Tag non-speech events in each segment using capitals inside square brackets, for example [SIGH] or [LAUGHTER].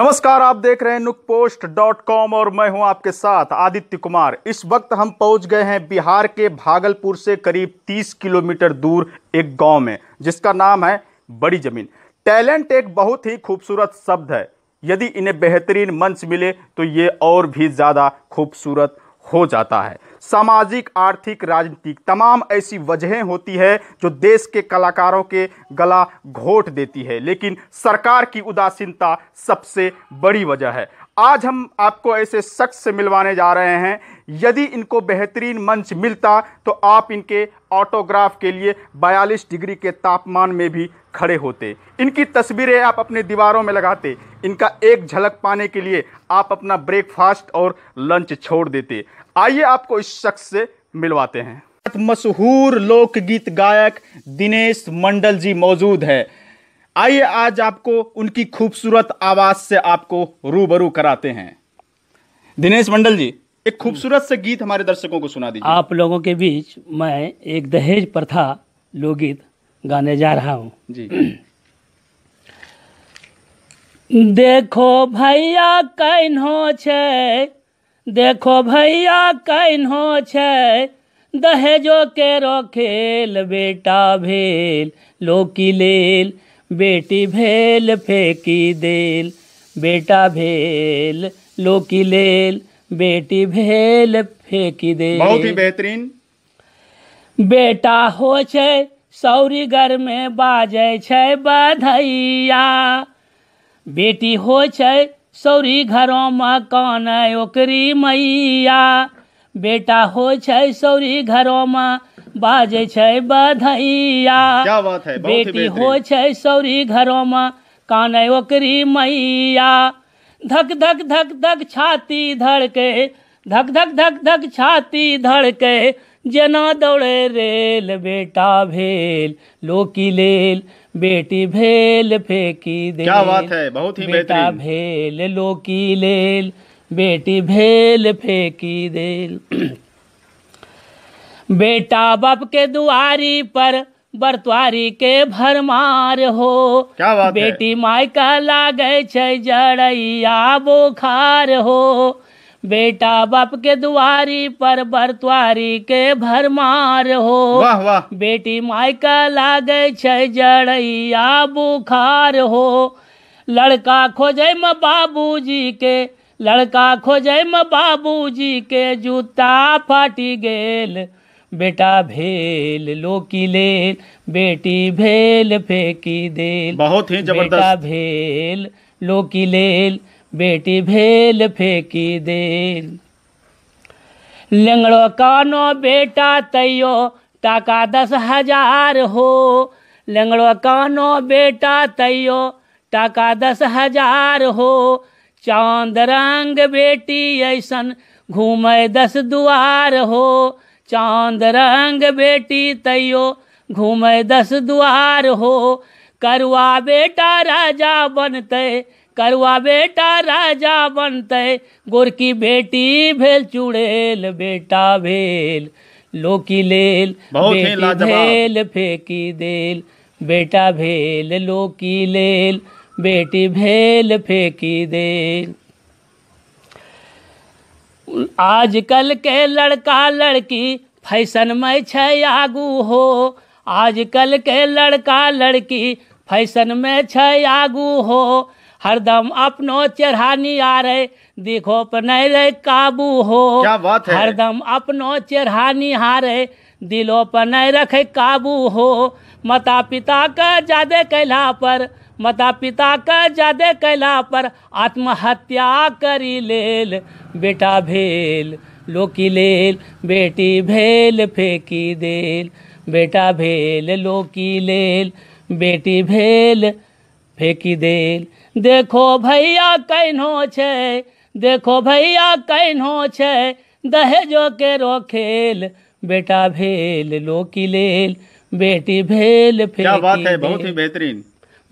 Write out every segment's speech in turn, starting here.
नमस्कार आप देख रहे हैं नुक पोस्ट डॉट कॉम और मैं हूं आपके साथ आदित्य कुमार इस वक्त हम पहुंच गए हैं बिहार के भागलपुर से करीब 30 किलोमीटर दूर एक गांव में जिसका नाम है बड़ी जमीन टैलेंट एक बहुत ही खूबसूरत शब्द है यदि इन्हें बेहतरीन मंच मिले तो ये और भी ज़्यादा खूबसूरत हो जाता है सामाजिक आर्थिक राजनीतिक तमाम ऐसी वजहें होती है जो देश के कलाकारों के गला घोट देती है लेकिन सरकार की उदासीनता सबसे बड़ी वजह है आज हम आपको ऐसे शख्स से मिलवाने जा रहे हैं यदि इनको बेहतरीन मंच मिलता तो आप इनके ऑटोग्राफ के लिए 42 डिग्री के तापमान में भी खड़े होते इनकी तस्वीरें आप अपने दीवारों में लगाते इनका एक झलक पाने के लिए आप अपना ब्रेकफास्ट और लंच छोड़ देते आइए आपको इस शख्स से मिलवाते हैं मशहूर लोकगीत गायक दिनेश मंडल जी मौजूद है आइए आज आपको उनकी खूबसूरत आवाज से आपको रूबरू कराते हैं दिनेश मंडल जी एक खूबसूरत से गीत हमारे दर्शकों को सुना दीजिए आप लोगों के बीच मैं एक दहेज प्रथा लोकगीत गाने जा रहा हूँ जी देखो भैया कैन हो छे देखो भैया कैन हो छे दहेजो के रो खेल बेटा भेल लोकी लेल बेटी भेल फेकी देल बेटा भेल लोकी लेल बेटी भेल फेकी देल बहुत ही बेहतरीन बेटा हो छै सौरी घर में बाजे छै बधैया बेटी हो छै सौरी घरों में कान ओकरी मैया बेटा हो सौरी घरों में बाजे बधैया क्या बात है बेटी हो सौरी घरों में कान ओकरी मैया धक धक धक धक छाती धड़के धक धक धक धक छाती धड़के जना दौड़े रेल बेटा भेल लोकी लेल बेटी भेल फेकी दे क्या बात है बहुत ही बेटा भेल लोकी लेल बेटी भेल फेंकी देल बेटा बाप के दुआरी पर बरतवारी के भरमार हो क्या बात बेटी माय का लागे जड़ैया बोखार हो बेटा बाप के दुआरी पर बरतवारी के भरमार हो वाह वाह बेटी माय का लागे जड़ैया बुखार हो लड़का खोजे में बाबूजी के लड़का खोजे म बाबूजी के जूता फाटी गेल बेटा भेल लोकी लेल बेटी भेल फेंकी देल बहुत ही जबरदस्त बेटा भेल लोकी लेल बेटी भेल फेंकी देल लेंगड़ो कानो बेटा तैयो टाका दस हजार हो लेंगड़ो कानो बेटा तैयो टाका दस हजार हो चांद रंग बेटी ऐसन घूम दस दुआर हो चांद रंग बेटी तैयो घूम दस दुआर हो करुआ बेटा राजा बनते करुआ बेटा राजा बनते गोरकी बेटी भेल चुड़ेल बेटा भेल लोकी लेल बेटी भेल फेकी देल बेटा भेल लोकी लेल बेटी भेल फेंकी दे आजकल के लड़का लड़की फैशन में छ आगू हो आजकल के लड़का लड़की फैशन में छ आगू हो हरदम अपनो चेहरानी आ रे दिखो अपने नहीं काबू हो क्या बात है हरदम अपनो चेहरानी आ रहे दिलो पर नहीं रखे काबू हो माता पिता का ज्यादा कैला पर माता पिता का जादे कैला पर आत्महत्या करी लेल बेटा भेल लोकी लेल बेटी भेल फेंकी देल बेटा भेल लोकी लेल बेटी भेल फेंकी देल देखो भैया कैनो छे देखो भैया कैनो छे दहेजो के रो खेल बेटा भेल लोकी लेल बेटी भेल क्या बात है बहुत ही बेहतरीन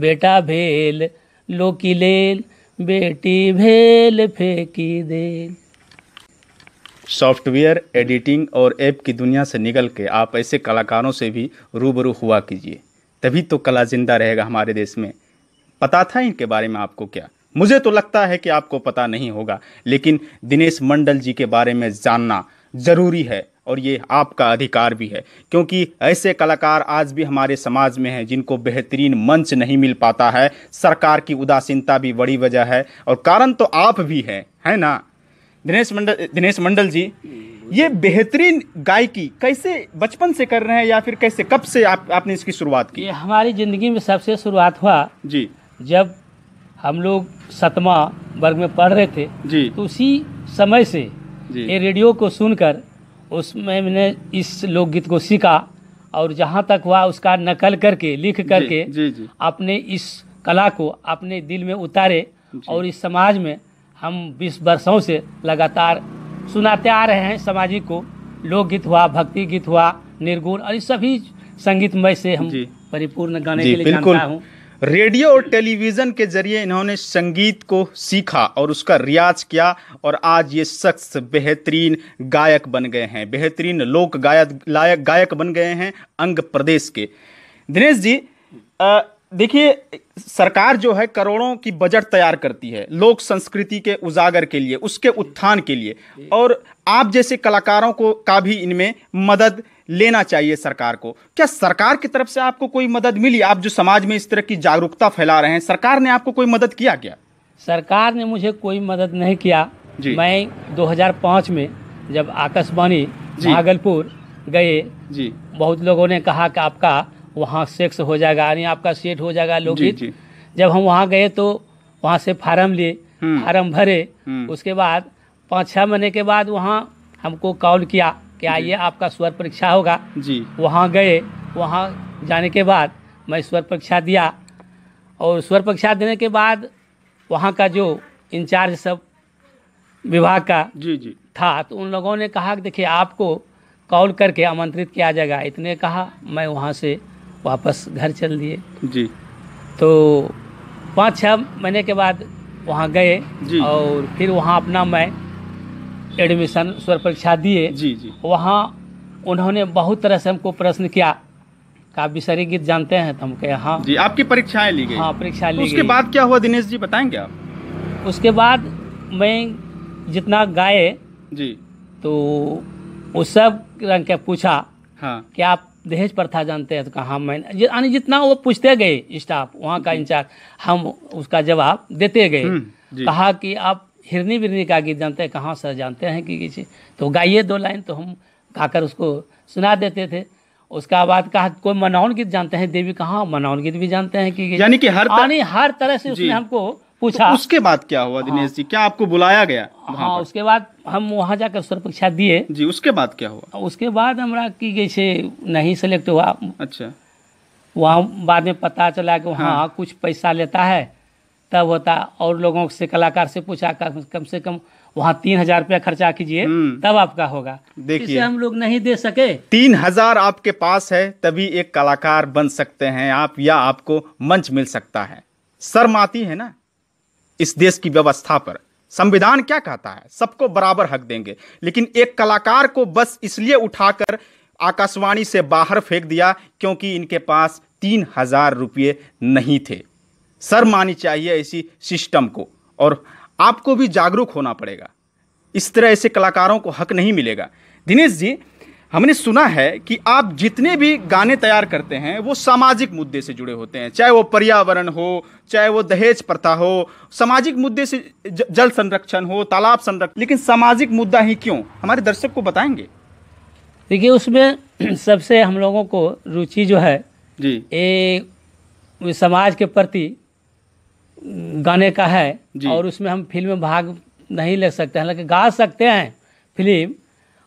बेटा भेल लोकी लेल बेटी भेल फेंकी दे सॉफ्टवेयर एडिटिंग और ऐप की दुनिया से निकल के आप ऐसे कलाकारों से भी रूबरू हुआ कीजिए तभी तो कला जिंदा रहेगा हमारे देश में पता था इनके बारे में आपको क्या मुझे तो लगता है कि आपको पता नहीं होगा लेकिन दिनेश मंडल जी के बारे में जानना ज़रूरी है और ये आपका अधिकार भी है क्योंकि ऐसे कलाकार आज भी हमारे समाज में हैं जिनको बेहतरीन मंच नहीं मिल पाता है सरकार की उदासीनता भी बड़ी वजह है और कारण तो आप भी हैं है ना दिनेश मंडल दिनेश मंडल जी ये बेहतरीन गायकी कैसे बचपन से कर रहे हैं या फिर कैसे कब से आप आपने इसकी शुरुआत की ये हमारी ज़िंदगी में सबसे शुरुआत हुआ जी जब हम लोग सतमा वर्ग में पढ़ रहे थे जी तो उसी समय से ये रेडियो को सुनकर उसमें मैंने इस लोकगीत को सीखा और जहाँ तक हुआ उसका नकल करके लिख करके जी, जी, जी। अपने इस कला को अपने दिल में उतारे और इस समाज में हम बीस वर्षों से लगातार सुनाते आ रहे हैं सामाजिक को लोकगीत हुआ भक्ति गीत हुआ निर्गुण और इस सभी संगीतमय से हम परिपूर्ण गाने के लिए जानता हूँ रेडियो और टेलीविज़न के ज़रिए इन्होंने संगीत को सीखा और उसका रियाज किया और आज ये शख्स बेहतरीन गायक बन गए हैं बेहतरीन लोक गायक लायक गायक बन गए हैं अंग प्रदेश के दिनेश जी आ, देखिए सरकार जो है करोड़ों की बजट तैयार करती है लोक संस्कृति के उजागर के लिए उसके उत्थान के लिए और आप जैसे कलाकारों को का भी इनमें मदद लेना चाहिए सरकार को क्या सरकार की तरफ से आपको कोई मदद मिली आप जो समाज में इस तरह की जागरूकता फैला रहे हैं सरकार ने आपको कोई मदद किया क्या सरकार ने मुझे कोई मदद नहीं किया मैं 2005 में जब आकाशवाणी भागलपुर गए जी बहुत लोगों ने कहा कि आपका वहाँ सेक्स हो जाएगा यानी आपका सेट हो जाएगा लोकगीत जब हम वहाँ गए तो वहाँ से फार्म लिए हम्म। फार्म भरे हम्म। उसके बाद पाँच छः महीने के बाद वहाँ हमको कॉल किया कि आइए आपका स्वर परीक्षा होगा जी वहाँ गए वहाँ जाने के बाद मैं स्वर परीक्षा दिया और स्वर परीक्षा देने के बाद वहाँ का जो इंचार्ज सब विभाग का जी जी था तो उन लोगों ने कहा कि देखिए आपको कॉल करके आमंत्रित किया जाएगा इतने कहा मैं वहाँ से वापस घर चल दिए जी तो पाँच छः महीने के बाद वहाँ गए और फिर वहाँ अपना मैं एडमिशन स्वर परीक्षा दिए जी जी वहाँ उन्होंने बहुत तरह से हमको प्रश्न किया काव्यसरी गीत जानते हैं तो हम कहे हाँ जी आपकी परीक्षाएं ली गई हाँ परीक्षा ली उसके बाद क्या हुआ दिनेश जी बताएंगे आप उसके बाद मैं जितना गाए जी तो उस सब रंग के पूछा हाँ कि आप दहेज प्रथा जानते हैं तो कहा हम हाँ, मैंने यानी जितना वो पूछते गए स्टाफ वहाँ का इंचार्ज हम उसका जवाब देते गए हम्म, कहा कि आप हिरनी बिरनी का गीत जानते हैं कहाँ सर जानते हैं कि किसी तो गाइए दो लाइन तो हम गाकर उसको सुना देते थे उसका बाद कहा कोई मनाउन गीत जानते हैं देवी कहाँ मनाउन गीत भी जानते हैं कि यानी कि हर तर... हर तरह से उसने हमको पूछा तो उसके बाद क्या हुआ दिनेश हाँ, जी क्या आपको बुलाया गया हाँ उसके बाद हम वहाँ जाकर स्वर परीक्षा दिए जी उसके बाद क्या हुआ उसके बाद हमारा की जैसे नहीं सेलेक्ट हुआ अच्छा वहाँ बाद में पता चला कि वहाँ हाँ। कुछ पैसा लेता है तब होता और लोगों से कलाकार से पूछा कम से कम वहाँ तीन हजार रुपया खर्चा कीजिए हम्म। तब आपका होगा देखिए हम लोग नहीं दे सके तीन हजार आपके पास है तभी एक कलाकार बन सकते हैं आप या आपको मंच मिल सकता है शर्म आती है ना इस देश की व्यवस्था पर संविधान क्या कहता है सबको बराबर हक देंगे लेकिन एक कलाकार को बस इसलिए उठाकर आकाशवाणी से बाहर फेंक दिया क्योंकि इनके पास तीन हजार रुपये नहीं थे सर मानी चाहिए इसी सिस्टम को और आपको भी जागरूक होना पड़ेगा इस तरह ऐसे कलाकारों को हक नहीं मिलेगा दिनेश जी हमने सुना है कि आप जितने भी गाने तैयार करते हैं वो सामाजिक मुद्दे से जुड़े होते हैं चाहे वो पर्यावरण हो चाहे वो दहेज प्रथा हो सामाजिक मुद्दे से जल संरक्षण हो तालाब संरक्षण लेकिन सामाजिक मुद्दा ही क्यों हमारे दर्शक को बताएंगे देखिए उसमें [CLEARS THROAT] सबसे हम लोगों को रुचि जो है जी ए, समाज के प्रति गाने का है और उसमें हम फिल्म भाग नहीं ले सकते हालांकि गा सकते हैं फिल्म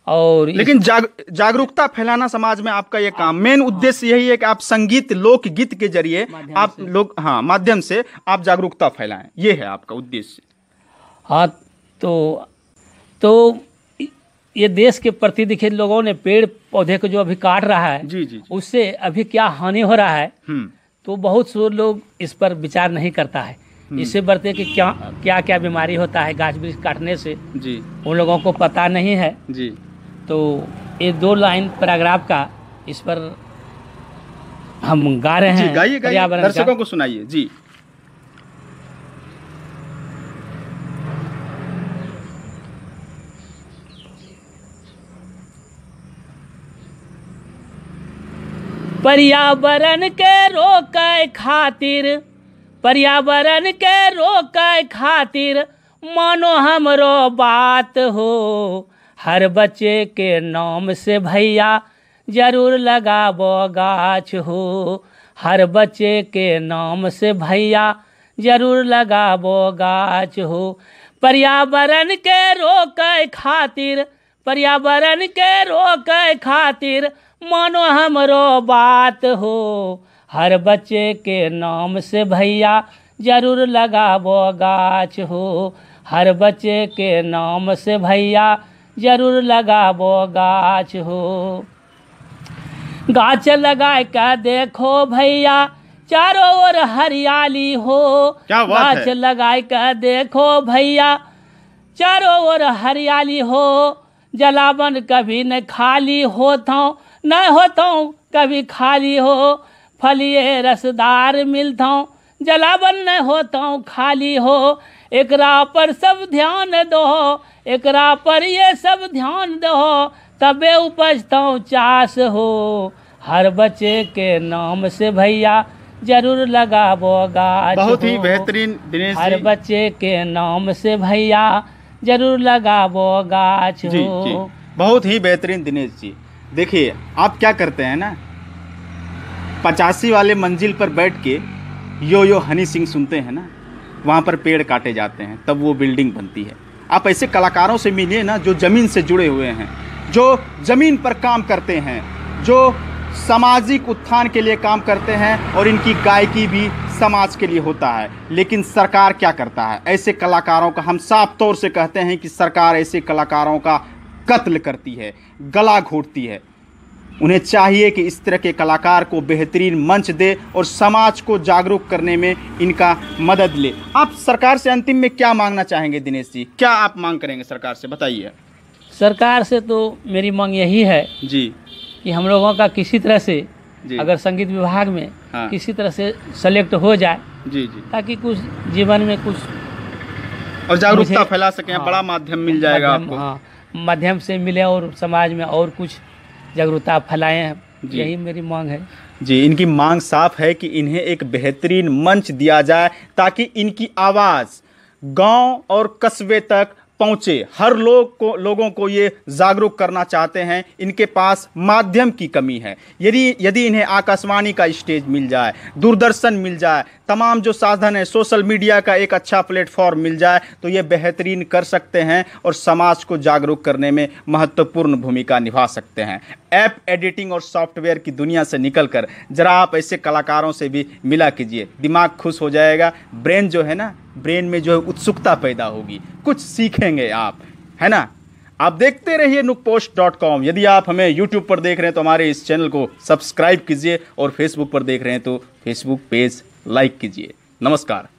और लेकिन जाग, जागरूकता फैलाना समाज में आपका ये काम मेन उद्देश्य हाँ। यही है कि आप संगीत लोक गीत के जरिए आप लोग हाँ माध्यम से आप जागरूकता फैलाएं ये है आपका उद्देश्य हाँ तो तो ये देश के प्रति देखिए लोगों ने पेड़ पौधे को जो अभी काट रहा है जी जी, जी। उससे अभी क्या हानि हो रहा है हम्म। तो बहुत से लोग इस पर विचार नहीं करता है हम्म। इससे बढ़ते कि क्या क्या क्या बीमारी होता है गाछ वृक्ष काटने से जी उन लोगों को पता नहीं है जी तो ये दो लाइन पैराग्राफ का इस पर हम गा रहे हैं गाइए दर्शकों को सुनाइए जी पर्यावरण के रोक खातिर पर्यावरण के रोक खातिर मानो हमरो बात हो हर बच्चे के नाम से भैया जरूर लगाबो गाछ हो हर बच्चे के नाम से भैया जरूर लगाबो गाछ हो पर्यावरण के रोके खातिर पर्यावरण के रोके खातिर मानो हमरो बात हो हर बच्चे के नाम से भैया जरूर लगाबो गाछ हो हर बच्चे के नाम से भैया जरूर लगाबो गाछ हो गाछ लगा के देखो भैया चारों ओर हरियाली हो गाछ लगा के देखो भैया चारों ओर हरियाली हो जलावन कभी न खाली होता न होता कभी खाली हो फलिए रसदार मिलता जलावन न होता खाली हो एकरा पर सब ध्यान दो एकरा पर ये सब ध्यान दो तबे उपजता चास हो हर बच्चे के नाम से भैया जरूर लगाबो गाछ बहुत ही बेहतरीन दिनेश हर बच्चे के नाम से भैया जरूर लगाबो गाछ जी, बहुत ही बेहतरीन दिनेश जी देखिए आप क्या करते हैं ना पचासी वाले मंजिल पर बैठ के यो यो हनी सिंह सुनते हैं ना वहाँ पर पेड़ काटे जाते हैं तब वो बिल्डिंग बनती है आप ऐसे कलाकारों से मिलिए ना जो ज़मीन से जुड़े हुए हैं जो ज़मीन पर काम करते हैं जो सामाजिक उत्थान के लिए काम करते हैं और इनकी गायकी भी समाज के लिए होता है लेकिन सरकार क्या करता है ऐसे कलाकारों का हम साफ तौर से कहते हैं कि सरकार ऐसे कलाकारों का कत्ल करती है गला घोटती है उन्हें चाहिए कि इस तरह के कलाकार को बेहतरीन मंच दे और समाज को जागरूक करने में इनका मदद ले आप सरकार से अंतिम में क्या मांगना चाहेंगे दिनेश जी क्या आप मांग करेंगे सरकार से बताइए सरकार से तो मेरी मांग यही है जी कि हम लोगों का किसी तरह से अगर संगीत विभाग में हाँ। किसी तरह से सेलेक्ट हो जाए जी जी ताकि कुछ जीवन में कुछ और जागरूकता फैला सके हाँ, बड़ा माध्यम मिल जाएगा आपको हाँ। माध्यम से मिले और समाज में और कुछ जागरूकता फैलाएं यही मेरी मांग है जी इनकी मांग साफ है कि इन्हें एक बेहतरीन मंच दिया जाए ताकि इनकी आवाज़ गांव और कस्बे तक पहुँचे हर लोग को लोगों को ये जागरूक करना चाहते हैं इनके पास माध्यम की कमी है यदि यदि इन्हें आकाशवाणी का स्टेज मिल जाए दूरदर्शन मिल जाए तमाम जो साधन है सोशल मीडिया का एक अच्छा प्लेटफॉर्म मिल जाए तो ये बेहतरीन कर सकते हैं और समाज को जागरूक करने में महत्वपूर्ण भूमिका निभा सकते हैं ऐप एडिटिंग और सॉफ्टवेयर की दुनिया से निकल ज़रा आप ऐसे कलाकारों से भी मिला कीजिए दिमाग खुश हो जाएगा ब्रेन जो है ना ब्रेन में जो है उत्सुकता पैदा होगी कुछ सीखेंगे आप है ना आप देखते रहिए नुक पोस्ट डॉट कॉम यदि आप हमें यूट्यूब पर देख रहे हैं तो हमारे इस चैनल को सब्सक्राइब कीजिए और फेसबुक पर देख रहे हैं तो फेसबुक पेज लाइक कीजिए नमस्कार